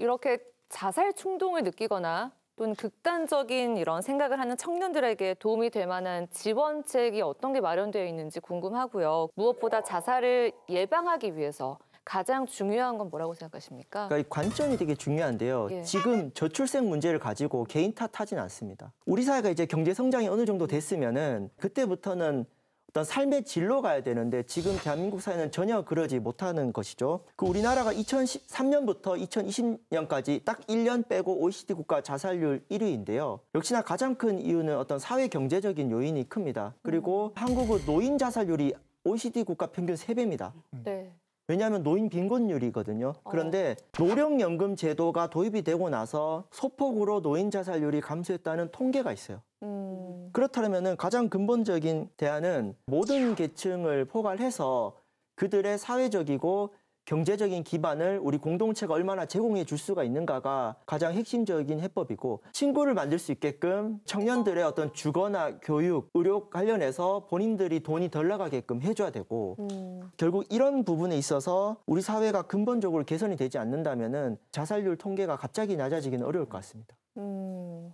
이렇게 자살 충동을 느끼거나 또는 극단적인 이런 생각을 하는 청년들에게 도움이 될 만한 지원책이 어떤 게 마련되어 있는지 궁금하고요. 무엇보다 자살을 예방하기 위해서 가장 중요한 건 뭐라고 생각하십니까? 그러니까 관점이 되게 중요한데요. 예. 지금 저출생 문제를 가지고 개인 탓하진 않습니다. 우리 사회가 이제 경제 성장이 어느 정도 됐으면은 그때부터는 어떤 삶의 진로 가야 되는데 지금 대한민국 사회는 전혀 그러지 못하는 것이죠. 그 우리나라가 2013년부터 2020년까지 딱 1년 빼고 OECD 국가 자살률 1위인데요. 역시나 가장 큰 이유는 어떤 사회 경제적인 요인이 큽니다. 그리고 음. 한국은 노인 자살률이 OECD 국가 평균 3배입니다. 음. 네. 왜냐하면 노인 빈곤율이거든요. 어. 그런데 노령연금 제도가 도입이 되고 나서 소폭으로 노인 자살률이 감소했다는 통계가 있어요. 음. 그렇다면 은 가장 근본적인 대안은 모든 계층을 포괄해서 그들의 사회적이고 경제적인 기반을 우리 공동체가 얼마나 제공해 줄 수가 있는가가 가장 핵심적인 해법이고 친구를 만들 수 있게끔 청년들의 어떤 주거나 교육, 의료 관련해서 본인들이 돈이 덜 나가게끔 해줘야 되고 음. 결국 이런 부분에 있어서 우리 사회가 근본적으로 개선이 되지 않는다면 자살률 통계가 갑자기 낮아지기는 어려울 것 같습니다. 음.